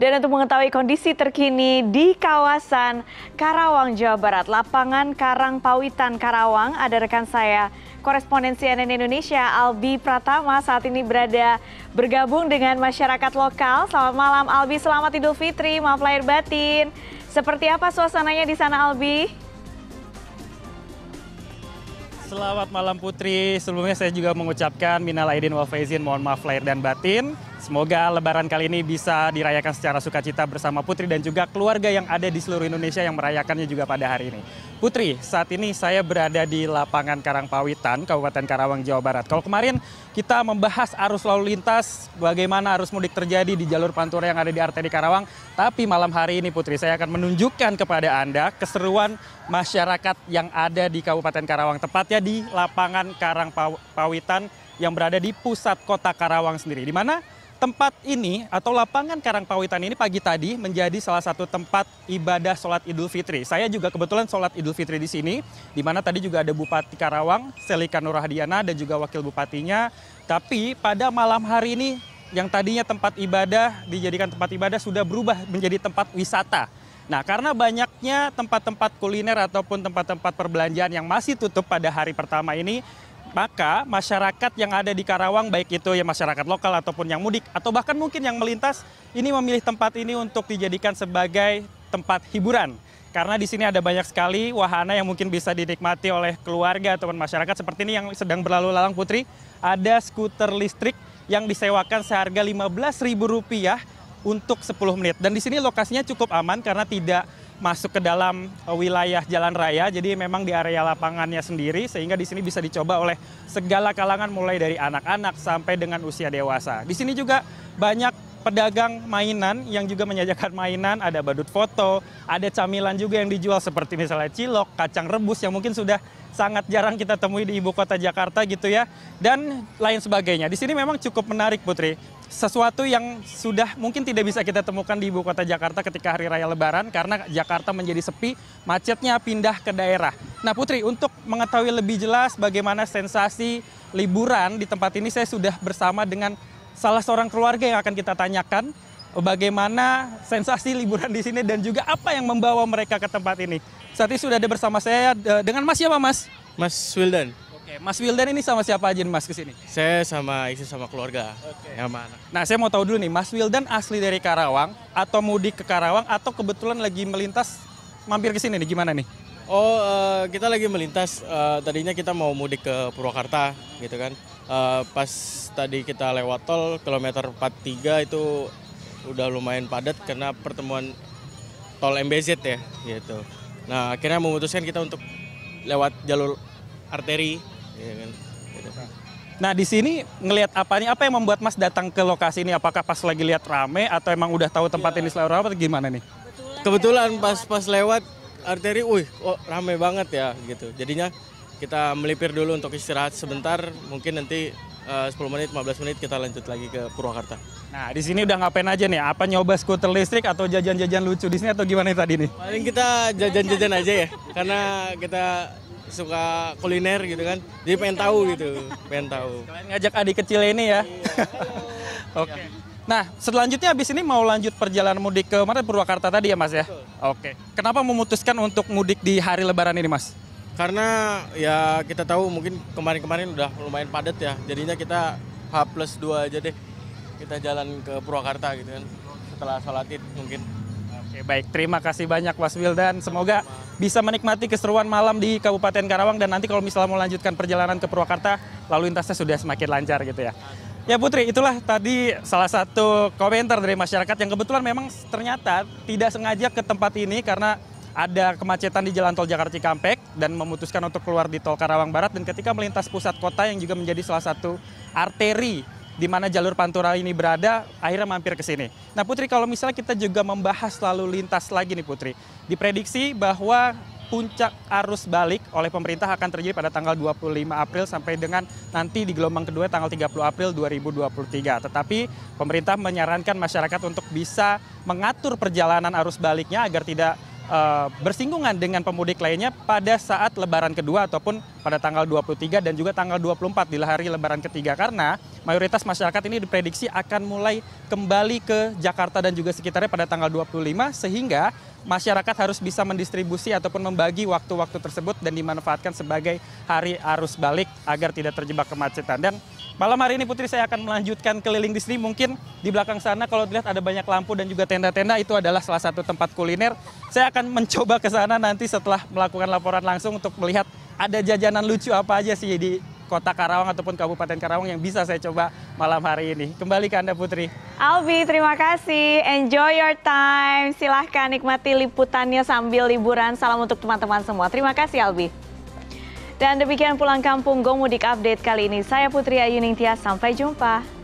Dan untuk mengetahui kondisi terkini di kawasan Karawang, Jawa Barat, lapangan Karang Pawitan Karawang, ada rekan saya koresponden CNN Indonesia Albi Pratama saat ini berada bergabung dengan masyarakat lokal. Selamat malam Albi, selamat Idul Fitri, maaf lahir batin. Seperti apa suasananya di sana Albi? Selamat malam Putri. Sebelumnya saya juga mengucapkan minal aidin wal faizin, mohon maaf lahir dan batin. Semoga lebaran kali ini bisa dirayakan secara sukacita bersama Putri dan juga keluarga yang ada di seluruh Indonesia yang merayakannya juga pada hari ini. Putri, saat ini saya berada di lapangan Karangpawitan, Kabupaten Karawang, Jawa Barat. Kalau kemarin kita membahas arus lalu lintas, bagaimana arus mudik terjadi di jalur pantura yang ada di arteri Karawang, tapi malam hari ini Putri, saya akan menunjukkan kepada Anda keseruan masyarakat yang ada di Kabupaten Karawang, tepatnya di lapangan Karangpawitan yang berada di pusat kota Karawang sendiri. Di mana Tempat ini atau lapangan Karangpawitan ini pagi tadi menjadi salah satu tempat ibadah sholat Idul Fitri. Saya juga kebetulan sholat Idul Fitri di sini, di mana tadi juga ada Bupati Karawang, Selika Nurhadiana dan juga Wakil Bupatinya. Tapi pada malam hari ini yang tadinya tempat ibadah dijadikan tempat ibadah sudah berubah menjadi tempat wisata. Nah, karena banyaknya tempat-tempat kuliner ataupun tempat-tempat perbelanjaan yang masih tutup pada hari pertama ini, maka masyarakat yang ada di Karawang baik itu ya masyarakat lokal ataupun yang mudik atau bahkan mungkin yang melintas ini memilih tempat ini untuk dijadikan sebagai tempat hiburan. Karena di sini ada banyak sekali wahana yang mungkin bisa dinikmati oleh keluarga ataupun masyarakat seperti ini yang sedang berlalu lalang Putri, ada skuter listrik yang disewakan seharga Rp15.000 untuk 10 menit. Dan di sini lokasinya cukup aman karena tidak masuk ke dalam eh, wilayah jalan raya. Jadi memang di area lapangannya sendiri sehingga di sini bisa dicoba oleh segala kalangan mulai dari anak-anak sampai dengan usia dewasa. Di sini juga banyak pedagang mainan yang juga menyajikan mainan, ada badut foto, ada camilan juga yang dijual seperti misalnya cilok, kacang rebus yang mungkin sudah sangat jarang kita temui di ibu kota Jakarta gitu ya, dan lain sebagainya. Di sini memang cukup menarik Putri. Sesuatu yang sudah mungkin tidak bisa kita temukan di ibu kota Jakarta ketika hari raya lebaran karena Jakarta menjadi sepi, macetnya pindah ke daerah. Nah Putri, untuk mengetahui lebih jelas bagaimana sensasi liburan di tempat ini, saya sudah bersama dengan salah seorang keluarga yang akan kita tanyakan bagaimana sensasi liburan di sini dan juga apa yang membawa mereka ke tempat ini. Saat ini sudah ada bersama saya eh, dengan Mas siapa Mas? Mas Wildan. Oke, Mas Wildan ini sama siapa aja Mas ke sini? Saya sama istri sama keluarga. Oke. Ya, mana? Nah, saya mau tahu dulu nih Mas Wildan asli dari Karawang atau mudik ke Karawang atau kebetulan lagi melintas mampir ke sini nih gimana nih? Oh, uh, kita lagi melintas. Uh, tadinya kita mau mudik ke Purwakarta gitu kan. Eh, pas tadi kita lewat tol kilometer 43 itu udah lumayan padat karena pertemuan tol MBZ ya gitu. Nah akhirnya memutuskan kita untuk lewat jalur arteri. Ya kan, gitu. Nah di sini ngelihat nih? Apa yang membuat Mas datang ke lokasi ini? Apakah pas lagi lihat rame atau emang udah tahu tempat ya. ini selalu rame atau gimana nih? Kebetulan, Kebetulan pas pas lewat arteri, wih, oh, rame banget ya gitu. Jadinya kita melipir dulu untuk istirahat sebentar, mungkin nanti eh, uh, 10 menit, 15 menit kita lanjut lagi ke Purwakarta. Nah, di sini udah ngapain aja nih? Apa nyoba skuter listrik atau jajan-jajan lucu di sini atau gimana tadi nih? Paling kita jajan-jajan aja ya, karena kita suka kuliner gitu kan. Jadi pengen tahu gitu, pengen tahu. Kalian ngajak adik kecil ini ya. Iya. Oke. Okay. Nah, selanjutnya abis ini mau lanjut perjalanan mudik ke mana Purwakarta tadi ya, Mas ya? Oke. Oke. Kenapa memutuskan untuk mudik di hari lebaran ini, Mas? Karena ya kita tahu mungkin kemarin-kemarin udah lumayan padat ya. Jadinya kita H plus 2 aja deh. Kita jalan ke Purwakarta gitu kan. Setelah sholat id mungkin. Oke baik, terima kasih banyak Mas Wildan. Semoga bisa menikmati keseruan malam di Kabupaten Karawang dan nanti kalau misalnya mau lanjutkan perjalanan ke Purwakarta, lalu lintasnya sudah semakin lancar gitu ya. Ya Putri, itulah tadi salah satu komentar dari masyarakat yang kebetulan memang ternyata tidak sengaja ke tempat ini karena ada kemacetan di jalan tol Jakarta Cikampek dan memutuskan untuk keluar di tol Karawang Barat dan ketika melintas pusat kota yang juga menjadi salah satu arteri di mana jalur Pantura ini berada, akhirnya mampir ke sini. Nah Putri, kalau misalnya kita juga membahas lalu lintas lagi nih Putri, diprediksi bahwa puncak arus balik oleh pemerintah akan terjadi pada tanggal 25 April sampai dengan nanti di gelombang kedua tanggal 30 April 2023. Tetapi pemerintah menyarankan masyarakat untuk bisa mengatur perjalanan arus baliknya agar tidak uh, bersinggungan dengan pemudik lainnya pada saat lebaran kedua ataupun pada tanggal 23 dan juga tanggal 24 di hari lebaran ketiga karena mayoritas masyarakat ini diprediksi akan mulai kembali ke Jakarta dan juga sekitarnya pada tanggal 25 sehingga masyarakat harus bisa mendistribusi ataupun membagi waktu-waktu tersebut dan dimanfaatkan sebagai hari arus balik agar tidak terjebak kemacetan dan Malam hari ini Putri saya akan melanjutkan keliling di sini. Mungkin di belakang sana kalau dilihat ada banyak lampu dan juga tenda-tenda itu adalah salah satu tempat kuliner. Saya akan mencoba ke sana nanti setelah melakukan laporan langsung untuk melihat ada jajanan lucu apa aja sih di kota Karawang ataupun Kabupaten Karawang yang bisa saya coba malam hari ini. Kembali ke Anda Putri. Albi, terima kasih. Enjoy your time. Silahkan nikmati liputannya sambil liburan. Salam untuk teman-teman semua. Terima kasih Albi. Dan demikian pulang kampung Gomudik Update kali ini. Saya Putri Ayuning Tias, sampai jumpa.